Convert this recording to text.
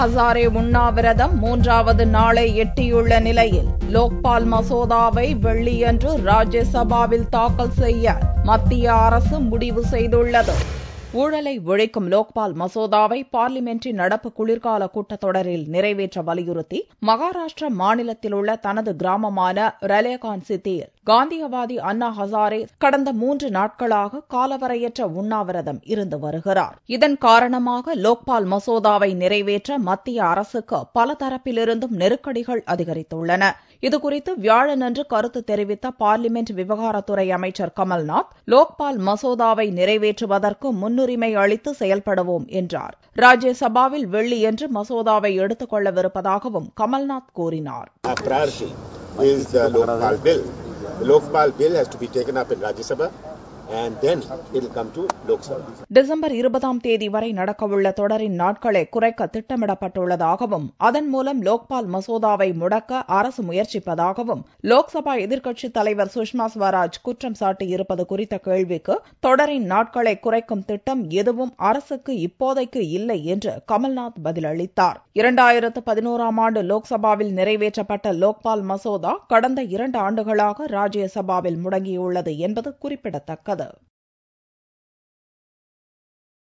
ஹசாரே உண்ணாவிரதம் மூன்றாவது நாளை எட்டியுள்ள நிலையில் லோக்பால் மசோதாவை வெள்ளியன்று ராஜ்யசபாவில் தாக்கல் செய்ய மத்திய அரசு முடிவு செய்துள்ளது ஊழலை ஒழிக்கும் லோக்பால் மசோதாவை பார்லிமென்டரி நடப்பு குளிர்கால கூட்டத்தொடரில் நிறைவேற்ற வலியுறுத்தி மகாராஷ்டிர உள்ள தனது கிராமமான ரலேகான் சித்தியில் காந்தியவாதி அண்ணா ஹசாரே கடந்த மூன்று நாட்களாக காலவரையற்ற உண்ணாவிரதம் இருந்து வருகிறார் இதன் காரணமாக லோக்பால் மசோதாவை நிறைவேற்ற மத்திய அரசுக்கு பல தரப்பிலிருந்தும் நெருக்கடிகள் அதிகரித்துள்ளன இதுகுறித்து வியாழனன்று கருத்து தெரிவித்த பார்லிமெண்ட் விவகாரத்துறை அமைச்சர் கமல்நாத் லோக்பால் மசோதாவை நிறைவேற்றுவதற்கு முன்னு முன்னுரிமை அளித்து செயல்படுவோம் என்றார் ராஜ்யசபாவில் என்று மசோதாவை எடுத்துக் கொள்ளவிருப்பதாகவும் கமல்நாத் கூறினார் The Lokpal bill has to be taken up in Rajya Sabha. December இருபதாம் தேதி வரை நடக்கவுள்ள தொடரின் நாட்களை குறைக்க திட்டமிடப்பட்டுள்ளதாகவும் அதன் மூலம் லோக்பால் மசோதாவை முடக்க அரசு முயற்சிப்பதாகவும் லோக்சபா எதிர்க்கட்சித் தலைவர் சுஷ்மா ஸ்வராஜ் குற்றம் சாட்டியிருப்பது குறித்த கேள்விக்கு தொடரின் நாட்களை குறைக்கும் திட்டம் எதுவும் அரசுக்கு இப்போதைக்கு இல்லை என்று கமல்நாத் பதிலளித்தார் இரண்டாயிரத்து பதினோராம் ஆண்டு லோக்சபாவில் நிறைவேற்றப்பட்ட லோக்பால் மசோதா கடந்த இரண்டு ஆண்டுகளாக ராஜ்யசபாவில் முடங்கியுள்ளது என்பது குறிப்பிடத்தக்கது other